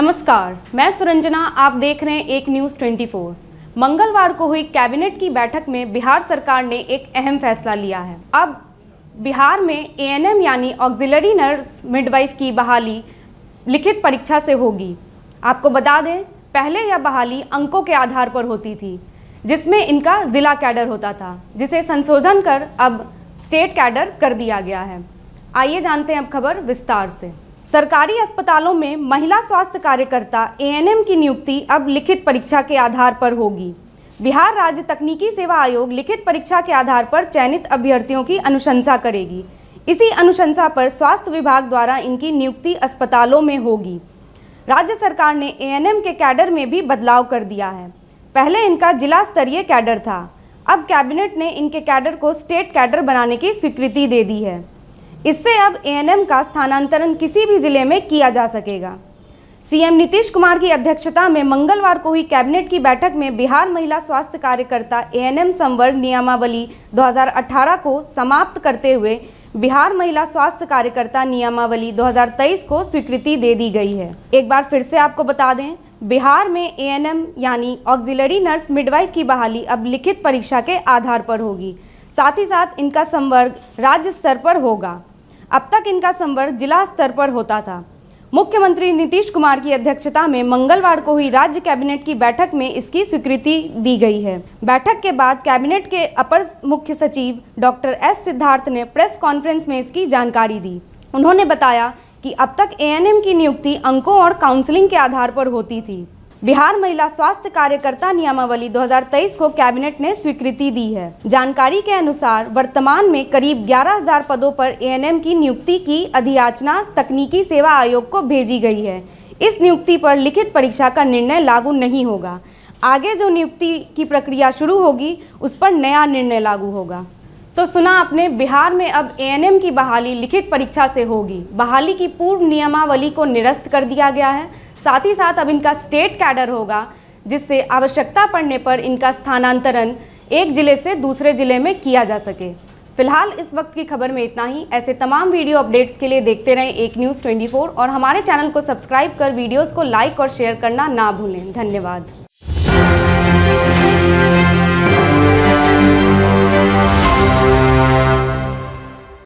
नमस्कार मैं सुरंजना आप देख रहे हैं एक न्यूज़ 24 मंगलवार को हुई कैबिनेट की बैठक में बिहार सरकार ने एक अहम फैसला लिया है अब बिहार में एएनएम यानी ऑक्सिलरी नर्स मिडवाइफ की बहाली लिखित परीक्षा से होगी आपको बता दें पहले यह बहाली अंकों के आधार पर होती थी जिसमें इनका ज़िला कैडर होता था जिसे संशोधन कर अब स्टेट कैडर कर दिया गया है आइए जानते हैं अब खबर विस्तार से सरकारी अस्पतालों में महिला स्वास्थ्य कार्यकर्ता एएनएम की नियुक्ति अब लिखित परीक्षा के आधार पर होगी बिहार राज्य तकनीकी सेवा आयोग लिखित परीक्षा के आधार पर चयनित अभ्यर्थियों की अनुशंसा करेगी इसी अनुशंसा पर स्वास्थ्य विभाग द्वारा इनकी नियुक्ति अस्पतालों में होगी राज्य सरकार ने एएनएम के कैडर में भी बदलाव कर दिया है पहले इनका जिला स्तरीय कैडर था अब कैबिनेट ने इनके कैडर को स्टेट कैडर बनाने की स्वीकृति दे दी है इससे अब एएनएम का स्थानांतरण किसी भी जिले में किया जा सकेगा सीएम नीतीश कुमार की अध्यक्षता में मंगलवार को हुई कैबिनेट की बैठक में बिहार महिला स्वास्थ्य कार्यकर्ता एएनएम संवर्ग नियमावली 2018 को समाप्त करते हुए बिहार महिला स्वास्थ्य कार्यकर्ता नियमावली 2023 को स्वीकृति दे दी गई है एक बार फिर से आपको बता दें बिहार में एएनएम यानी ऑक्जिलरी नर्स मिडवाइफ की बहाली अब लिखित परीक्षा के आधार पर होगी साथ ही साथ इनका संवर्ग राज्य स्तर पर होगा अब तक इनका संवर्ग जिला स्तर पर होता था मुख्यमंत्री नीतीश कुमार की अध्यक्षता में मंगलवार को हुई राज्य कैबिनेट की बैठक में इसकी स्वीकृति दी गई है बैठक के बाद कैबिनेट के अपर मुख्य सचिव डॉक्टर एस सिद्धार्थ ने प्रेस कॉन्फ्रेंस में इसकी जानकारी दी उन्होंने बताया कि अब तक एएनएम की नियुक्ति अंकों और काउंसलिंग के आधार पर होती थी बिहार महिला स्वास्थ्य कार्यकर्ता नियमावली 2023 को कैबिनेट ने स्वीकृति दी है जानकारी के अनुसार वर्तमान में करीब 11,000 पदों पर एएनएम की नियुक्ति की अधियाचना तकनीकी सेवा आयोग को भेजी गई है इस नियुक्ति पर लिखित परीक्षा का निर्णय लागू नहीं होगा आगे जो नियुक्ति की प्रक्रिया शुरू होगी उस पर नया निर्णय लागू होगा तो सुना आपने बिहार में अब एएनएम की बहाली लिखित परीक्षा से होगी बहाली की पूर्व नियमावली को निरस्त कर दिया गया है साथ ही साथ अब इनका स्टेट कैडर होगा जिससे आवश्यकता पड़ने पर इनका स्थानांतरण एक ज़िले से दूसरे ज़िले में किया जा सके फिलहाल इस वक्त की खबर में इतना ही ऐसे तमाम वीडियो अपडेट्स के लिए देखते रहें एक न्यूज़ 24 और हमारे चैनल को सब्सक्राइब कर वीडियोस को लाइक और शेयर करना ना भूलें धन्यवाद